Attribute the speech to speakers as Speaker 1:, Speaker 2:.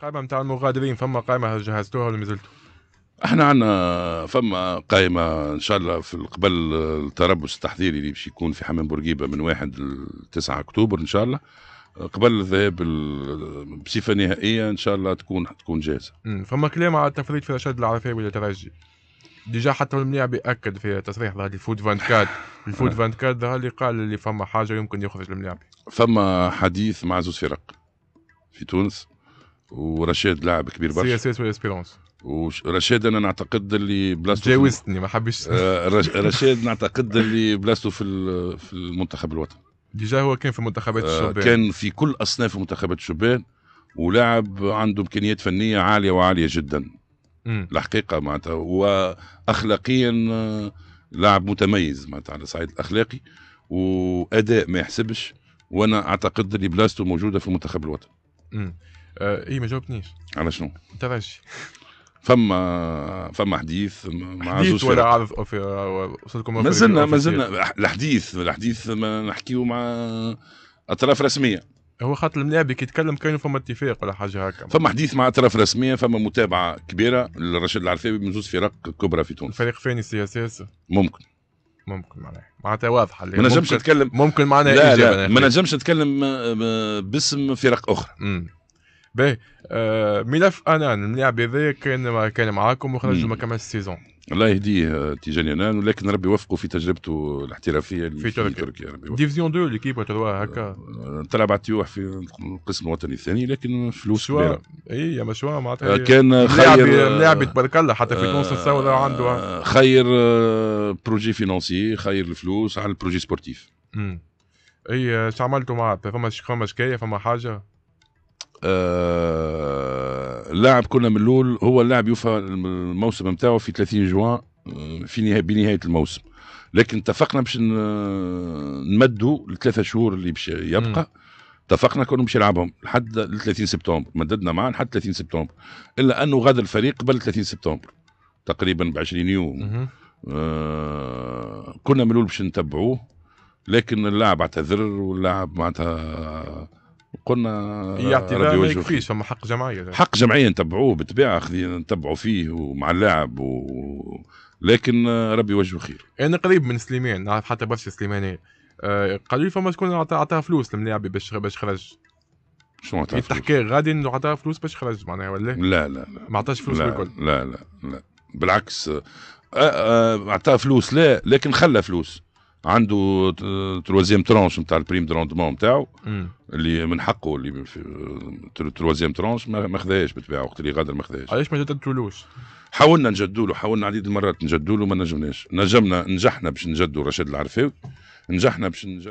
Speaker 1: قائمه نتاع المغادرين فما قائمه جهزتوها ولا مازلتوا؟
Speaker 2: احنا عندنا فما قائمه ان شاء الله في قبل التربص التحضيري اللي باش يكون في حمام بورقيبه من 1 ل 9 اكتوبر ان شاء الله قبل الذهاب بصفه نهائيه ان شاء الله تكون تكون جاهزه.
Speaker 1: فما كلام على التفريط في رشاد ولا ترجي. ديجا حتى الملاعب ياكد في تصريح ظهر لي فوت 24 الفوت 24 ظهر لي قال اللي فما حاجه يمكن يخرج الملاعب.
Speaker 2: فما حديث مع زوز فرق في تونس ورشاد لاعب كبير برشا سي اس اس ورشاد انا نعتقد اللي بلاصته جاوزتني ما حبيتش آه، رشاد نعتقد اللي بلاصته في في المنتخب الوطني
Speaker 1: ديجا هو كان في منتخبات آه، الشبان كان
Speaker 2: في كل اصناف منتخبات الشبان ولاعب عنده امكانيات فنيه عاليه وعاليه جدا الحقيقه معناتها واخلاقيا آه، لاعب متميز معناتها على الصعيد الاخلاقي واداء ما يحسبش وانا اعتقد اللي بلاصته موجوده في المنتخب الوطني آه اي ما جاوبتنيش على شنو؟ الترجي فما فما حديث مع حديث ولا عرض وصلكم ما زلنا ما زلنا الحديث الحديث ما نحكيه مع اطراف رسميه هو خاطر الملاعب كي يتكلم فما اتفاق ولا حاجه هكا فما حديث مع اطراف رسميه فما متابعه كبيره لرشيد العرفاوي من زوج فرق كبرى في تونس فريق
Speaker 1: الثاني سياسي ممكن ممكن معناها معناتها واضحه ما نجمش نتكلم ممكن معناها لا لا ما نجمش
Speaker 2: نتكلم آه، آه، باسم فرق اخرى مم. باهي
Speaker 1: آه، ملف انان الملاعب هذايا كان كان معاكم وخرج ما كمل السيزون
Speaker 2: الله يهديه آه، تيجاني انان ولكن ربي يوفقه في تجربته الاحترافيه في, في تركيا, تركيا
Speaker 1: ديفيزيون 2 ليكيب هكا هكا
Speaker 2: على التيوح في القسم الوطني الثاني لكن فلوس كبيره
Speaker 1: اي يا شو معناتها آه، كان خير لاعب تبارك الله حتى في تونس الثوره عنده
Speaker 2: خير بروجي فينونسي خير الفلوس على البروجي سبورتيف
Speaker 1: اي شو عملتوا معاه فما فما شكايه فما حاجه
Speaker 2: اللاعب آه، كنا كنا الاول هو اللاعب يوفى الموسم نتاعو في 30 جوان آه، في نهايه بنهايه الموسم لكن اتفقنا باش نمدوا الثلاثه شهور اللي باش يبقى اتفقنا كنا باش يلعبهم لحد 30 سبتمبر مددنا معاه لحد 30 سبتمبر الا انه غادر الفريق قبل 30 سبتمبر تقريبا ب 20 يوم م. آه كنا الاول باش نتبعوه لكن اللاعب اعتذر واللاعب معناتها قلنا يعطي لا ما يكفيش فما حق جمعيه حق جمعيه نتبعوه بالطبيعه خلينا نتبعوا فيه ومع اللاعب و... لكن ربي وجهه خير انا
Speaker 1: يعني قريب من سليمان نعرف حتى برشا سليماني آه، قالوا لي فما شكون عطاها فلوس الملاعب باش باش خرج شنو عطاها فلوس؟ تحكي غادي انه عطاها فلوس باش خرج معناها ولا لا لا لا ما عطاش فلوس لا بالكل
Speaker 2: لا لا لا بالعكس اعطاه آه، آه، فلوس لا لكن خلى فلوس عنده تروازيام ترونش نتاع البريم دو روندمون نتاعو اللي من حقه اللي تروازيام ترونش ما خذاهاش بالطبيعه وقت اللي غادر ما خذاهاش علاش ما
Speaker 1: جددتولوش؟
Speaker 2: حاولنا نجدوا له حاولنا عديد المرات نجدوا له ما نجمناش نجمنا نجحنا باش نجدوا رشيد العرفاوي نجحنا باش نجدوا